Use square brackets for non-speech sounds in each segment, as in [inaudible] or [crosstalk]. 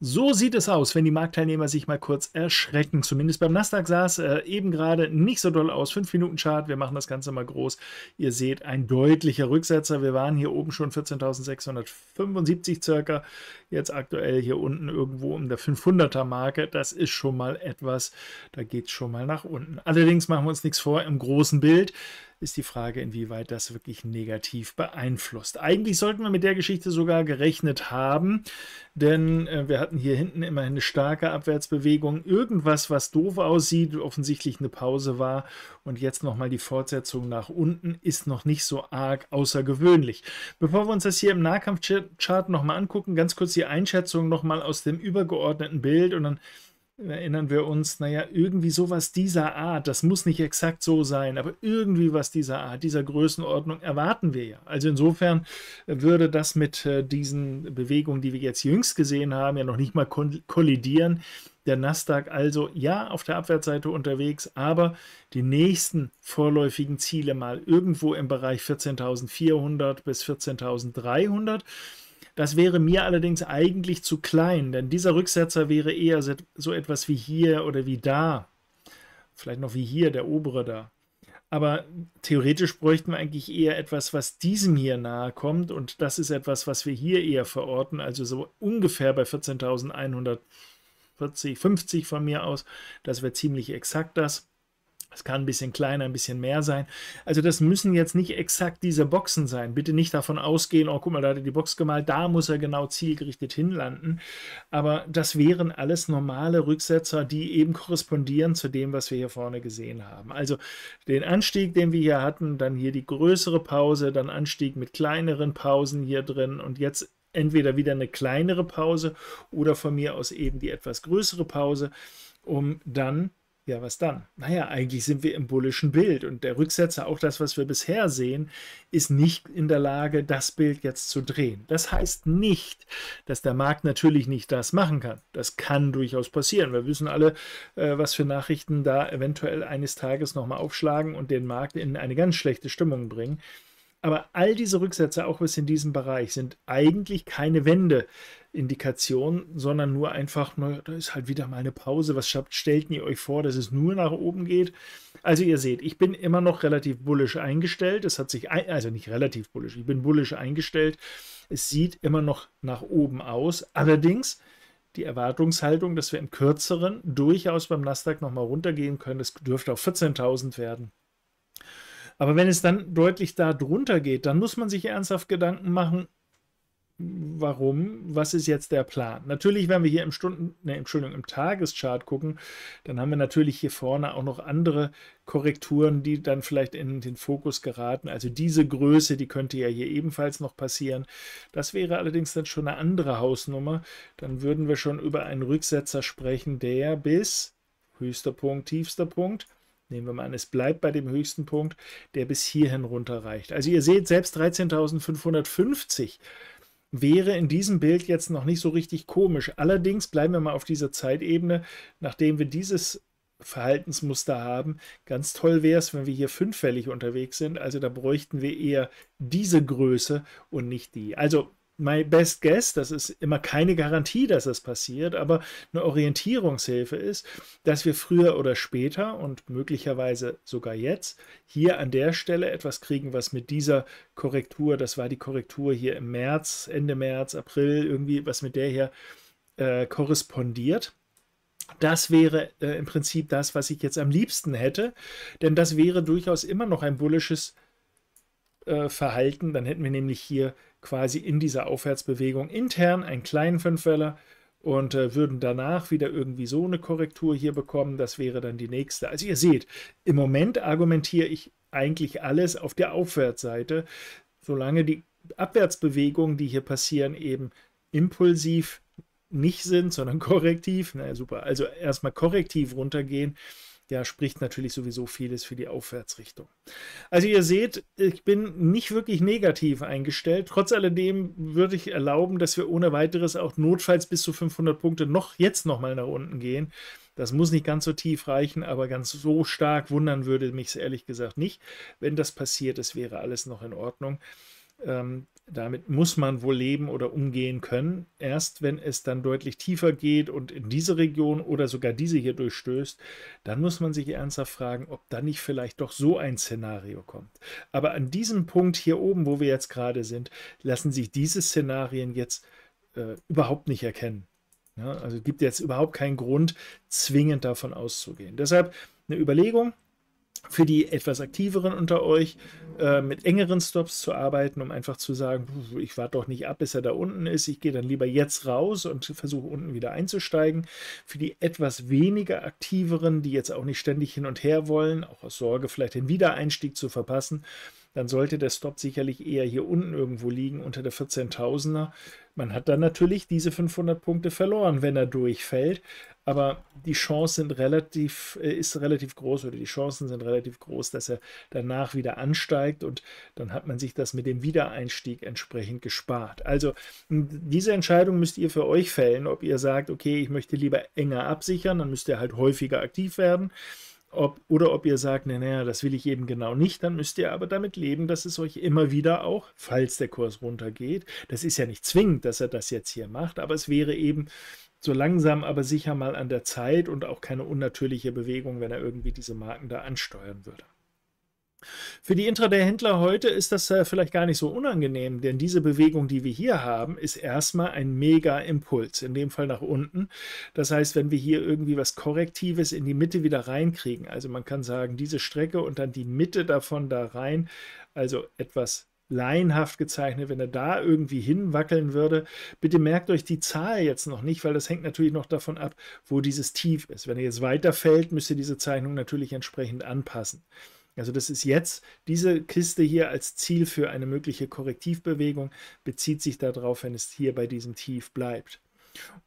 So sieht es aus, wenn die Marktteilnehmer sich mal kurz erschrecken. Zumindest beim Nasdaq sah es äh, eben gerade nicht so doll aus. 5-Minuten-Chart, wir machen das Ganze mal groß. Ihr seht, ein deutlicher Rücksetzer. Wir waren hier oben schon 14.675 circa. Jetzt aktuell hier unten irgendwo um der 500er-Marke. Das ist schon mal etwas, da geht es schon mal nach unten. Allerdings machen wir uns nichts vor im großen Bild ist die Frage, inwieweit das wirklich negativ beeinflusst. Eigentlich sollten wir mit der Geschichte sogar gerechnet haben, denn äh, wir hatten hier hinten immerhin eine starke Abwärtsbewegung, irgendwas, was doof aussieht, offensichtlich eine Pause war und jetzt nochmal die Fortsetzung nach unten ist noch nicht so arg außergewöhnlich. Bevor wir uns das hier im Nahkampfchart nochmal angucken, ganz kurz die Einschätzung nochmal aus dem übergeordneten Bild und dann erinnern wir uns, naja, irgendwie sowas dieser Art, das muss nicht exakt so sein, aber irgendwie was dieser Art, dieser Größenordnung erwarten wir ja. Also insofern würde das mit äh, diesen Bewegungen, die wir jetzt jüngst gesehen haben, ja noch nicht mal kollidieren. Der Nasdaq also ja auf der Abwärtsseite unterwegs, aber die nächsten vorläufigen Ziele mal irgendwo im Bereich 14.400 bis 14.300 das wäre mir allerdings eigentlich zu klein, denn dieser Rücksetzer wäre eher so etwas wie hier oder wie da. Vielleicht noch wie hier, der obere da. Aber theoretisch bräuchten wir eigentlich eher etwas, was diesem hier nahe kommt. Und das ist etwas, was wir hier eher verorten. Also so ungefähr bei 14.140, 50 von mir aus. Das wäre ziemlich exakt das. Es kann ein bisschen kleiner, ein bisschen mehr sein. Also das müssen jetzt nicht exakt diese Boxen sein. Bitte nicht davon ausgehen, oh guck mal, da hat er die Box gemalt, da muss er genau zielgerichtet hinlanden. Aber das wären alles normale Rücksetzer, die eben korrespondieren zu dem, was wir hier vorne gesehen haben. Also den Anstieg, den wir hier hatten, dann hier die größere Pause, dann Anstieg mit kleineren Pausen hier drin und jetzt entweder wieder eine kleinere Pause oder von mir aus eben die etwas größere Pause, um dann ja, was dann? Naja, eigentlich sind wir im bullischen Bild und der Rücksetzer, auch das, was wir bisher sehen, ist nicht in der Lage, das Bild jetzt zu drehen. Das heißt nicht, dass der Markt natürlich nicht das machen kann. Das kann durchaus passieren. Wir wissen alle, äh, was für Nachrichten da eventuell eines Tages nochmal aufschlagen und den Markt in eine ganz schlechte Stimmung bringen. Aber all diese Rücksätze, auch bis in diesem Bereich, sind eigentlich keine Wende Indikation, sondern nur einfach, na, da ist halt wieder mal eine Pause. Was stellt ihr euch vor, dass es nur nach oben geht? Also ihr seht, ich bin immer noch relativ bullisch eingestellt. Es hat sich, ein, also nicht relativ bullisch, ich bin bullisch eingestellt. Es sieht immer noch nach oben aus. Allerdings die Erwartungshaltung, dass wir im kürzeren durchaus beim Nasdaq nochmal runtergehen können. Das dürfte auf 14.000 werden. Aber wenn es dann deutlich da drunter geht, dann muss man sich ernsthaft Gedanken machen, warum, was ist jetzt der Plan? Natürlich, wenn wir hier im Stunden, ne, Entschuldigung, im Tageschart gucken, dann haben wir natürlich hier vorne auch noch andere Korrekturen, die dann vielleicht in den Fokus geraten. Also diese Größe, die könnte ja hier ebenfalls noch passieren. Das wäre allerdings dann schon eine andere Hausnummer. Dann würden wir schon über einen Rücksetzer sprechen, der bis höchster Punkt, tiefster Punkt, nehmen wir mal an, es bleibt bei dem höchsten Punkt, der bis hierhin runter reicht. Also ihr seht, selbst 13.550 wäre in diesem Bild jetzt noch nicht so richtig komisch. Allerdings bleiben wir mal auf dieser Zeitebene, nachdem wir dieses Verhaltensmuster haben. Ganz toll wäre es, wenn wir hier fünffällig unterwegs sind. Also da bräuchten wir eher diese Größe und nicht die. Also my best guess, das ist immer keine Garantie, dass das passiert, aber eine Orientierungshilfe ist, dass wir früher oder später und möglicherweise sogar jetzt hier an der Stelle etwas kriegen, was mit dieser Korrektur, das war die Korrektur hier im März, Ende März, April, irgendwie, was mit der hier äh, korrespondiert. Das wäre äh, im Prinzip das, was ich jetzt am liebsten hätte, denn das wäre durchaus immer noch ein bullisches äh, äh, verhalten. Dann hätten wir nämlich hier quasi in dieser Aufwärtsbewegung intern einen kleinen Fünfweller und äh, würden danach wieder irgendwie so eine Korrektur hier bekommen. Das wäre dann die nächste. Also ihr seht, im Moment argumentiere ich eigentlich alles auf der Aufwärtsseite, solange die Abwärtsbewegungen, die hier passieren, eben impulsiv nicht sind, sondern [laughs] korrektiv. Na ja, super. Also erstmal korrektiv runtergehen ja, spricht natürlich sowieso vieles für die Aufwärtsrichtung. Also ihr seht, ich bin nicht wirklich negativ eingestellt. Trotz alledem würde ich erlauben, dass wir ohne weiteres auch notfalls bis zu 500 Punkte noch jetzt nochmal nach unten gehen. Das muss nicht ganz so tief reichen, aber ganz so stark wundern würde mich es ehrlich gesagt nicht. Wenn das passiert, es wäre alles noch in Ordnung. Ähm, damit muss man wohl leben oder umgehen können. Erst wenn es dann deutlich tiefer geht und in diese Region oder sogar diese hier durchstößt, dann muss man sich ernsthaft fragen, ob da nicht vielleicht doch so ein Szenario kommt. Aber an diesem Punkt hier oben, wo wir jetzt gerade sind, lassen sich diese Szenarien jetzt äh, überhaupt nicht erkennen. Ja, also gibt jetzt überhaupt keinen Grund, zwingend davon auszugehen. Deshalb eine Überlegung, für die etwas aktiveren unter euch äh, mit engeren Stops zu arbeiten, um einfach zu sagen, ich warte doch nicht ab, bis er da unten ist, ich gehe dann lieber jetzt raus und versuche unten wieder einzusteigen. Für die etwas weniger aktiveren, die jetzt auch nicht ständig hin und her wollen, auch aus Sorge vielleicht den Wiedereinstieg zu verpassen, dann sollte der Stop sicherlich eher hier unten irgendwo liegen, unter der 14.000er. Man hat dann natürlich diese 500 Punkte verloren, wenn er durchfällt, aber die Chancen sind relativ, äh, ist relativ groß oder die Chancen sind relativ groß, dass er danach wieder ansteigt und dann hat man sich das mit dem Wiedereinstieg entsprechend gespart. Also hm, diese Entscheidung müsst ihr für euch fällen, ob ihr sagt, okay, ich möchte lieber enger absichern, dann müsst ihr halt häufiger aktiv werden ob, oder ob ihr sagt, naja, das will ich eben genau nicht, dann müsst ihr aber damit leben, dass es euch immer wieder auch, falls der Kurs runtergeht, das ist ja nicht zwingend, dass er das jetzt hier macht, aber es wäre eben so langsam aber sicher mal an der Zeit und auch keine unnatürliche Bewegung, wenn er irgendwie diese Marken da ansteuern würde. Für die Intraday-Händler heute ist das äh, vielleicht gar nicht so unangenehm, denn diese Bewegung, die wir hier haben, ist erstmal ein Mega-Impuls, in dem Fall nach unten. Das heißt, wenn wir hier irgendwie was Korrektives in die Mitte wieder reinkriegen, also man kann sagen, diese Strecke und dann die Mitte davon da rein, also etwas laienhaft gezeichnet, wenn er da irgendwie hinwackeln würde. Bitte merkt euch die Zahl jetzt noch nicht, weil das hängt natürlich noch davon ab, wo dieses Tief ist. Wenn er jetzt weiterfällt, müsst ihr diese Zeichnung natürlich entsprechend anpassen. Also das ist jetzt, diese Kiste hier als Ziel für eine mögliche Korrektivbewegung bezieht sich darauf, wenn es hier bei diesem Tief bleibt.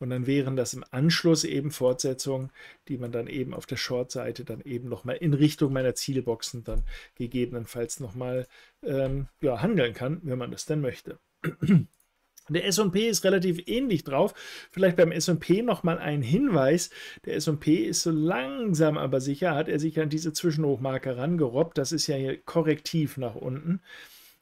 Und dann wären das im Anschluss eben Fortsetzungen, die man dann eben auf der Short-Seite dann eben nochmal in Richtung meiner Zielboxen dann gegebenenfalls nochmal ähm, ja, handeln kann, wenn man das denn möchte. Der S&P ist relativ ähnlich drauf. Vielleicht beim S&P nochmal ein Hinweis. Der S&P ist so langsam aber sicher, hat er sich an diese Zwischenhochmarke herangerobbt. Das ist ja hier korrektiv nach unten.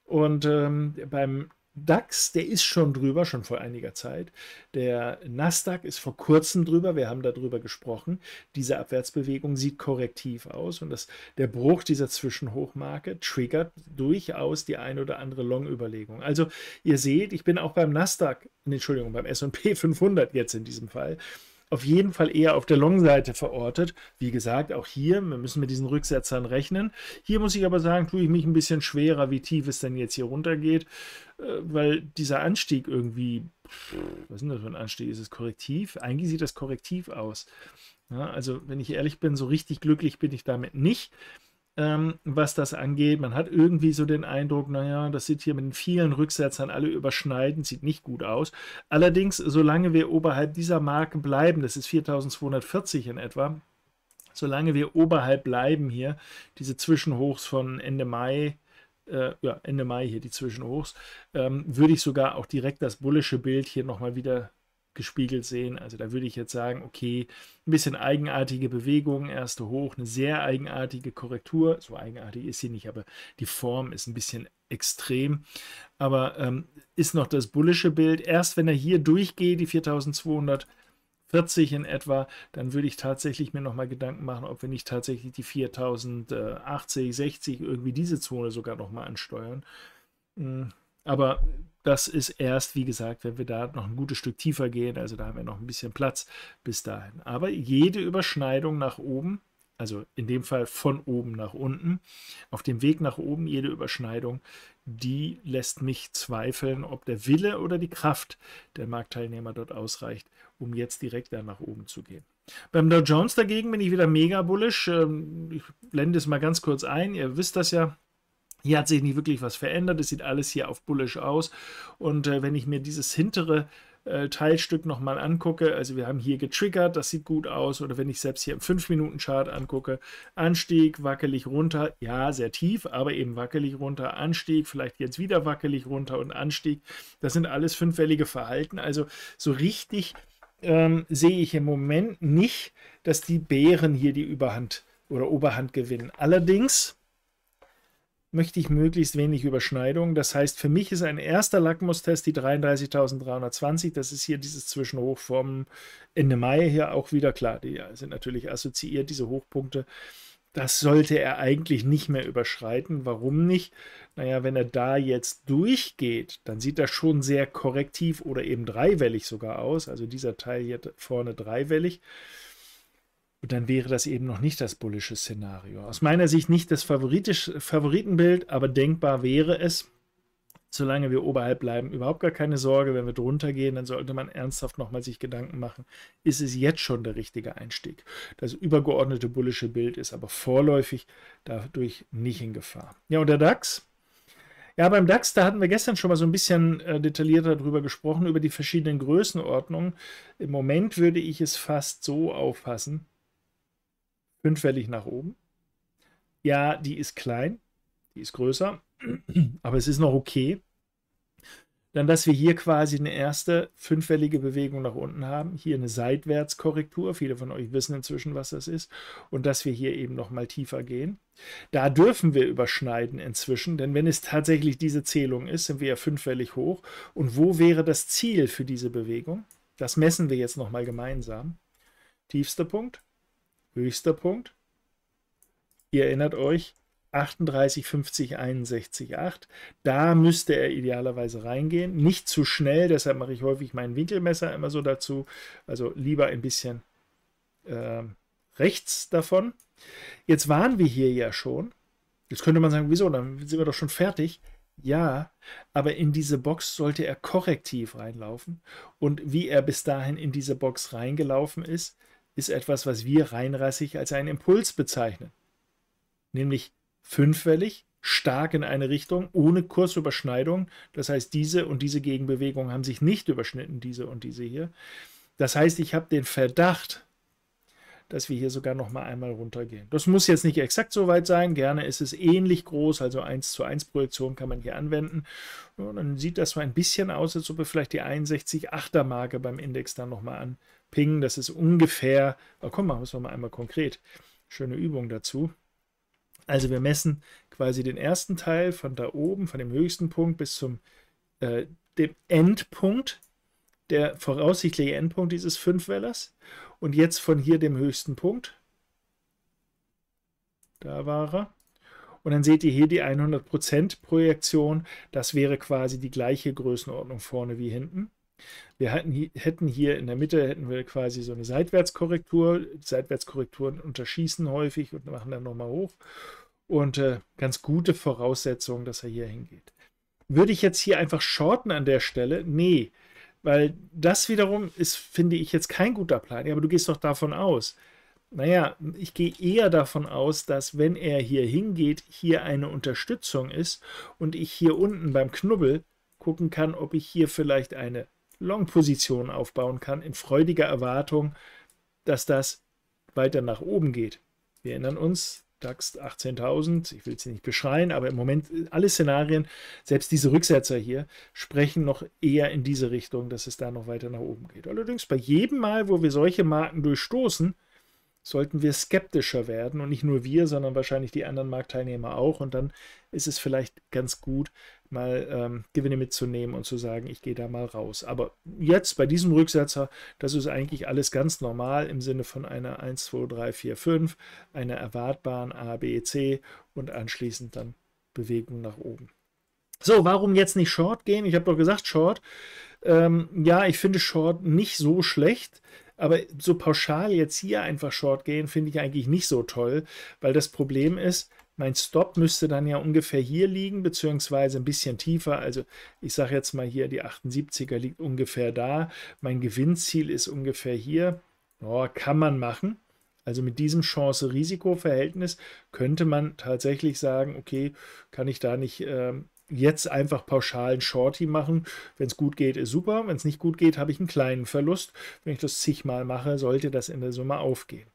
Und ähm, beim DAX, der ist schon drüber, schon vor einiger Zeit. Der Nasdaq ist vor kurzem drüber, wir haben darüber gesprochen. Diese Abwärtsbewegung sieht korrektiv aus und das, der Bruch dieser Zwischenhochmarke triggert durchaus die ein oder andere Long-Überlegung. Also ihr seht, ich bin auch beim Nasdaq, Entschuldigung, beim S&P 500 jetzt in diesem Fall, auf jeden Fall eher auf der Long-Seite verortet. Wie gesagt, auch hier, wir müssen mit diesen Rücksetzern rechnen. Hier muss ich aber sagen, tue ich mich ein bisschen schwerer, wie tief es denn jetzt hier runtergeht, äh, weil dieser Anstieg irgendwie, was ist denn das für ein Anstieg? Ist es korrektiv? Eigentlich sieht das korrektiv aus. Ja, also, wenn ich ehrlich bin, so richtig glücklich bin ich damit nicht ähm, was das angeht. Man hat irgendwie so den Eindruck, naja, das sieht hier mit vielen Rücksetzern alle überschneiden, sieht nicht gut aus. Allerdings, solange wir oberhalb dieser Marken bleiben, das ist 4240 in etwa, solange wir oberhalb bleiben hier, diese Zwischenhochs von Ende Mai, äh, ja, Ende Mai hier die Zwischenhochs, ähm, würde ich sogar auch direkt das bullische Bild hier nochmal wieder gespiegelt sehen. Also da würde ich jetzt sagen, okay, ein bisschen eigenartige Bewegungen, erste hoch, eine sehr eigenartige Korrektur. So eigenartig ist sie nicht, aber die Form ist ein bisschen extrem. Aber ähm, ist noch das bullische Bild. Erst wenn er hier durchgeht, die 4200 40 in etwa, dann würde ich tatsächlich mir nochmal Gedanken machen, ob wir nicht tatsächlich die 4080, 60, irgendwie diese Zone sogar nochmal ansteuern. Hm. Aber das ist erst, wie gesagt, wenn wir da noch ein gutes Stück tiefer gehen. Also da haben wir noch ein bisschen Platz bis dahin. Aber jede Überschneidung nach oben, also in dem Fall von oben nach unten, auf dem Weg nach oben, jede Überschneidung, die lässt mich zweifeln, ob der Wille oder die Kraft der Marktteilnehmer dort ausreicht, um jetzt direkt da nach oben zu gehen. Beim Dow Jones dagegen bin ich wieder mega bullisch. Ähm, ich blende es mal ganz kurz ein. Ihr wisst das ja, hier hat sich nicht wirklich was verändert. Es sieht alles hier auf bullisch aus. Und äh, wenn ich mir dieses hintere äh, Teilstück nochmal angucke, also wir haben hier getriggert, das sieht gut aus. Oder wenn ich selbst hier im 5-Minuten-Chart angucke, Anstieg, wackelig runter, ja, sehr tief, aber eben wackelig runter, Anstieg, vielleicht jetzt wieder wackelig runter und Anstieg. Das sind alles fünfwellige Verhalten. Also so richtig ähm, sehe ich im Moment nicht, dass die Bären hier die Überhand oder Oberhand gewinnen. Allerdings möchte ich möglichst wenig Überschneidung. Das heißt, für mich ist ein erster Lackmustest die 33.320. Das ist hier dieses Zwischenhoch vom Ende Mai hier auch wieder klar. Die sind natürlich assoziiert, diese Hochpunkte. Das sollte er eigentlich nicht mehr überschreiten. Warum nicht? Naja, wenn er da jetzt durchgeht, dann sieht das schon sehr korrektiv oder eben dreiwellig sogar aus. Also dieser Teil hier vorne dreiwellig. Und dann wäre das eben noch nicht das bullische Szenario. Aus meiner Sicht nicht das Favoritenbild, aber denkbar wäre es. Solange wir oberhalb bleiben, überhaupt gar keine Sorge. Wenn wir drunter gehen, dann sollte man ernsthaft nochmal sich Gedanken machen, ist es jetzt schon der richtige Einstieg? Das übergeordnete bullische Bild ist aber vorläufig dadurch nicht in Gefahr. Ja, und der DAX? Ja, beim DAX, da hatten wir gestern schon mal so ein bisschen äh, detaillierter darüber gesprochen, über die verschiedenen Größenordnungen. Im Moment würde ich es fast so auffassen, fünffällig nach oben. Ja, die ist klein, die ist größer, [clears throat] aber es ist noch okay. Dann, dass wir hier quasi eine erste fünffällige Bewegung nach unten haben, hier eine Seitwärtskorrektur, viele von euch wissen inzwischen, was das ist, und dass wir hier eben nochmal tiefer gehen. Da dürfen wir überschneiden inzwischen, denn wenn es tatsächlich diese Zählung ist, sind wir ja fünffällig hoch. Und wo wäre das Ziel für diese Bewegung? Das messen wir jetzt nochmal gemeinsam. Tiefster Punkt, Höchster Punkt. Ihr erinnert euch, 38, 50, 61, 8. Da müsste er idealerweise reingehen. Nicht zu schnell, deshalb mache ich häufig mein Winkelmesser immer so dazu. Also lieber ein bisschen äh, rechts davon. Jetzt waren wir hier ja schon. Jetzt könnte man sagen, wieso, dann sind wir doch schon fertig. Ja, aber in diese Box sollte er korrektiv reinlaufen. Und wie er bis dahin in diese Box reingelaufen ist, ist etwas, was wir reinrassig als einen Impuls bezeichnen. Nämlich fünfwellig, stark in eine Richtung, ohne Kursüberschneidung. Das heißt, diese und diese Gegenbewegungen haben sich nicht überschnitten, diese und diese hier. Das heißt, ich habe den Verdacht, dass wir hier sogar noch mal einmal runtergehen. Das muss jetzt nicht exakt so weit sein. Gerne ist es ähnlich groß, also 1 zu 1 Projektion kann man hier anwenden. Und dann sieht das so ein bisschen aus, als ob wir vielleicht die 61 er Marke beim Index dann noch mal an Ping, das ist ungefähr, oh, komm, machen wir es mal einmal konkret. Schöne Übung dazu. Also wir messen quasi den ersten Teil von da oben, von dem höchsten Punkt bis zum äh, dem Endpunkt, der voraussichtliche Endpunkt dieses Fünfwellers. Und jetzt von hier dem höchsten Punkt. Da war er. Und dann seht ihr hier die 100% Projektion. Das wäre quasi die gleiche Größenordnung vorne wie hinten. Wir hatten, hätten hier in der Mitte hätten wir quasi so eine Seitwärtskorrektur. Seitwärtskorrekturen unterschießen häufig und machen dann nochmal hoch. Und äh, ganz gute Voraussetzungen, dass er hier hingeht. Würde ich jetzt hier einfach shorten an der Stelle? Nee, weil das wiederum ist, finde ich, jetzt kein guter Plan. Ja, aber du gehst doch davon aus. Naja, ich gehe eher davon aus, dass wenn er hier hingeht, hier eine Unterstützung ist und ich hier unten beim Knubbel gucken kann, ob ich hier vielleicht eine Long-Positionen aufbauen kann, in freudiger Erwartung, dass das weiter nach oben geht. Wir erinnern uns, DAX 18.000, ich will es nicht beschreien, aber im Moment alle Szenarien, selbst diese Rücksetzer hier, sprechen noch eher in diese Richtung, dass es da noch weiter nach oben geht. Allerdings bei jedem Mal, wo wir solche Marken durchstoßen, sollten wir skeptischer werden und nicht nur wir, sondern wahrscheinlich die anderen Marktteilnehmer auch. Und dann ist es vielleicht ganz gut, mal ähm, Gewinne mitzunehmen und zu sagen, ich gehe da mal raus. Aber jetzt bei diesem Rücksetzer, das ist eigentlich alles ganz normal im Sinne von einer 1, 2, 3, 4, 5, einer erwartbaren A, B, C und anschließend dann Bewegung nach oben. So, warum jetzt nicht Short gehen? Ich habe doch gesagt, Short. Ähm, ja, ich finde Short nicht so schlecht. Aber so pauschal jetzt hier einfach Short gehen, finde ich eigentlich nicht so toll, weil das Problem ist, mein Stop müsste dann ja ungefähr hier liegen, beziehungsweise ein bisschen tiefer. Also ich sage jetzt mal hier, die 78er liegt ungefähr da. Mein Gewinnziel ist ungefähr hier. Oh, kann man machen. Also mit diesem Chance-Risiko-Verhältnis könnte man tatsächlich sagen, okay, kann ich da nicht ähm, jetzt einfach pauschalen Shorty machen. Wenn es gut geht, ist super. Wenn es nicht gut geht, habe ich einen kleinen Verlust. Wenn ich das zigmal mache, sollte das in der Summe aufgehen.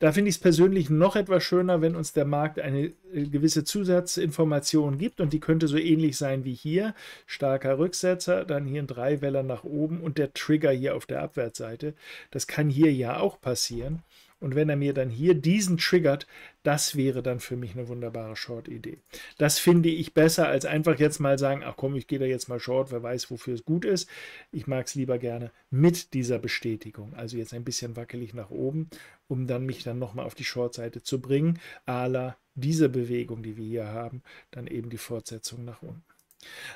Da finde ich es persönlich noch etwas schöner, wenn uns der Markt eine äh, gewisse Zusatzinformation gibt und die könnte so ähnlich sein wie hier. Starker Rücksetzer, dann hier ein Dreiweller nach oben und der Trigger hier auf der Abwärtsseite. Das kann hier ja auch passieren. Und wenn er mir dann hier diesen triggert, das wäre dann für mich eine wunderbare Short-Idee. Das finde ich besser, als einfach jetzt mal sagen, ach komm, ich gehe da jetzt mal Short, wer weiß, wofür es gut ist. Ich mag es lieber gerne mit dieser Bestätigung. Also jetzt ein bisschen wackelig nach oben, um dann mich dann nochmal auf die Short-Seite zu bringen. A la diese Bewegung, die wir hier haben, dann eben die Fortsetzung nach unten.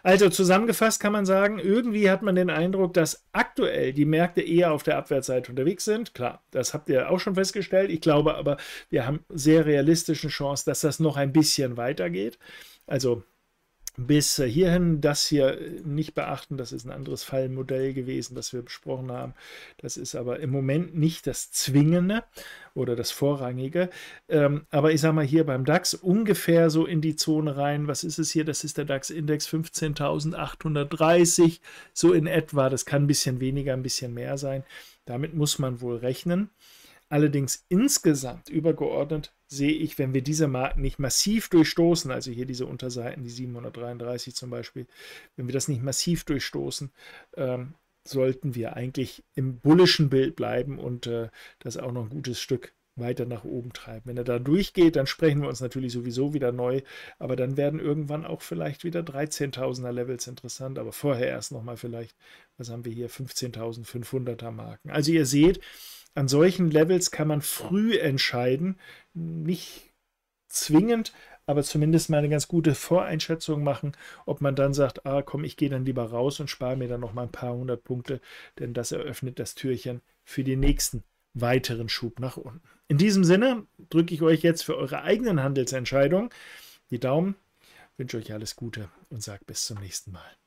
Also zusammengefasst kann man sagen, irgendwie hat man den Eindruck, dass aktuell die Märkte eher auf der Abwärtsseite unterwegs sind. Klar, das habt ihr auch schon festgestellt. Ich glaube aber, wir haben sehr realistischen Chance, dass das noch ein bisschen weitergeht. Also bis äh, hierhin das hier äh, nicht beachten. Das ist ein anderes Fallmodell gewesen, das wir besprochen haben. Das ist aber im Moment nicht das Zwingende oder das Vorrangige. Ähm, aber ich sage mal hier beim DAX ungefähr so in die Zone rein. Was ist es hier? Das ist der DAX-Index 15.830, so in etwa. Das kann ein bisschen weniger, ein bisschen mehr sein. Damit muss man wohl rechnen. Allerdings insgesamt übergeordnet sehe ich, wenn wir diese Marken nicht massiv durchstoßen, also hier diese Unterseiten, die 733 zum Beispiel, wenn wir das nicht massiv durchstoßen, ähm, sollten wir eigentlich im bullischen Bild bleiben und äh, das auch noch ein gutes Stück weiter nach oben treiben. Wenn er da durchgeht, dann sprechen wir uns natürlich sowieso wieder neu, aber dann werden irgendwann auch vielleicht wieder 13.000er Levels interessant, aber vorher erst nochmal vielleicht, was haben wir hier, 15.500er Marken. Also ihr seht, an solchen Levels kann man früh entscheiden, nicht zwingend, aber zumindest mal eine ganz gute Voreinschätzung machen, ob man dann sagt, ah komm, ich gehe dann lieber raus und spare mir dann noch mal ein paar hundert Punkte, denn das eröffnet das Türchen für den nächsten weiteren Schub nach unten. In diesem Sinne drücke ich euch jetzt für eure eigenen Handelsentscheidungen die Daumen, wünsche euch alles Gute und sage bis zum nächsten Mal.